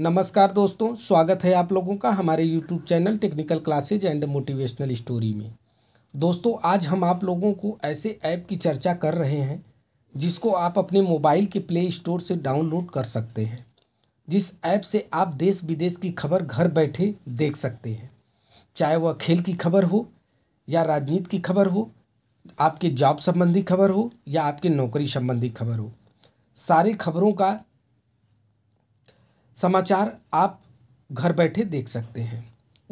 नमस्कार दोस्तों स्वागत है आप लोगों का हमारे YouTube channel technical classes and motivational story में दोस्तों आज हम आप लोगों को ऐसे ऐप की चर्चा कर रहे हैं जिसको आप अपने मोबाइल के प्ले स्टोर से डाउनलोड कर सकते हैं जिस ऐप से आप देश विदेश की खबर घर बैठे देख सकते हैं चाहे वह खेल की खबर हो या राजनीति की खबर हो आपके जॉब संबंधी खबर हो या आपके नौकरी संबंधी खबर हो सारी खबरों का समाचार आप घर बैठे देख सकते हैं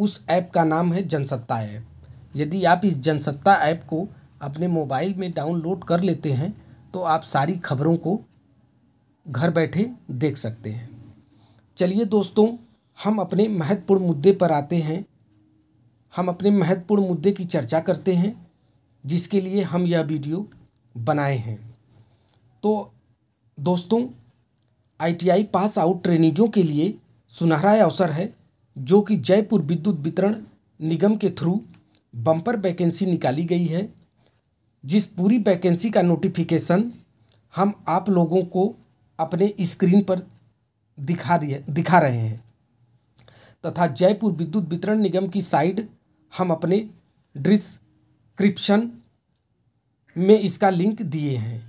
उस ऐप का नाम है जनसत्ता ऐप यदि आप इस जनसत्ता ऐप को अपने मोबाइल में डाउनलोड कर लेते हैं तो आप सारी खबरों को घर बैठे देख सकते हैं चलिए दोस्तों हम अपने महत्वपूर्ण मुद्दे पर आते हैं हम अपने महत्वपूर्ण मुद्दे की चर्चा करते हैं जिसके लिए हम यह वीडियो बनाए हैं तो दोस्तों आईटीआई पास आउट ट्रेनिजों के लिए सुनहरा अवसर है जो कि जयपुर विद्युत वितरण निगम के थ्रू बम्पर वैकेंसी निकाली गई है जिस पूरी वैकेंसी का नोटिफिकेशन हम आप लोगों को अपने स्क्रीन पर दिखा दिए दिखा रहे हैं तथा जयपुर विद्युत वितरण निगम की साइड हम अपने डिस्क्रिप्शन में इसका लिंक दिए हैं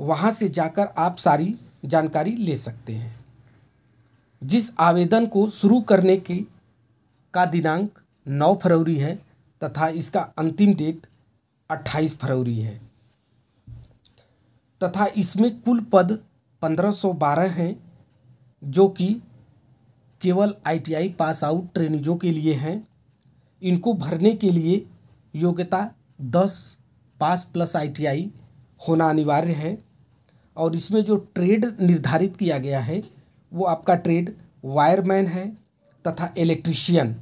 वहाँ से जाकर आप सारी जानकारी ले सकते हैं जिस आवेदन को शुरू करने की का दिनांक 9 फरवरी है तथा इसका अंतिम डेट 28 फरवरी है तथा इसमें कुल पद 1512 हैं जो कि केवल आईटीआई पास आउट ट्रेनिजों के लिए हैं इनको भरने के लिए योग्यता 10 पास प्लस आईटीआई होना अनिवार्य है और इसमें जो ट्रेड निर्धारित किया गया है वो आपका ट्रेड वायरमैन है तथा इलेक्ट्रिशियन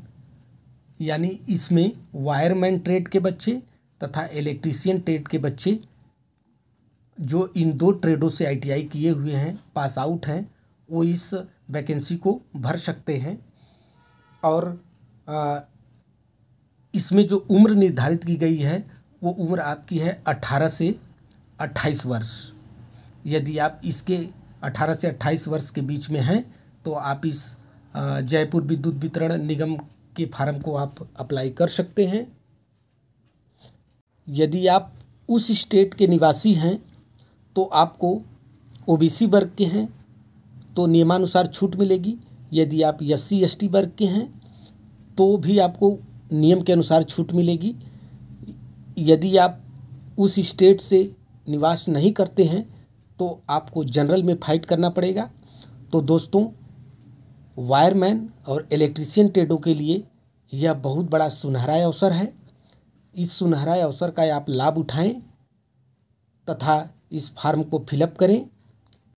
यानी इसमें वायरमैन ट्रेड के बच्चे तथा इलेक्ट्रिशियन ट्रेड के बच्चे जो इन दो ट्रेडों से आईटीआई किए हुए हैं पास आउट हैं वो इस वैकेंसी को भर सकते हैं और इसमें जो उम्र निर्धारित की गई है वो उम्र आपकी है अट्ठारह से अट्ठाईस वर्ष यदि आप इसके 18 से 28 वर्ष के बीच में हैं तो आप इस जयपुर विद्युत वितरण निगम के फार्म को आप अप्लाई कर सकते हैं यदि आप उस स्टेट के निवासी हैं तो आपको ओबीसी वर्ग के हैं तो नियमानुसार छूट मिलेगी यदि आप एस सी एस टी वर्ग के हैं तो भी आपको नियम के अनुसार छूट मिलेगी यदि आप उस स्टेट से निवास नहीं करते हैं तो आपको जनरल में फाइट करना पड़ेगा तो दोस्तों वायरमैन और इलेक्ट्रिशियन ट्रेडों के लिए यह बहुत बड़ा सुनहरा अवसर है इस सुनहरा अवसर का आप लाभ उठाएं तथा इस फार्म को फिलअप करें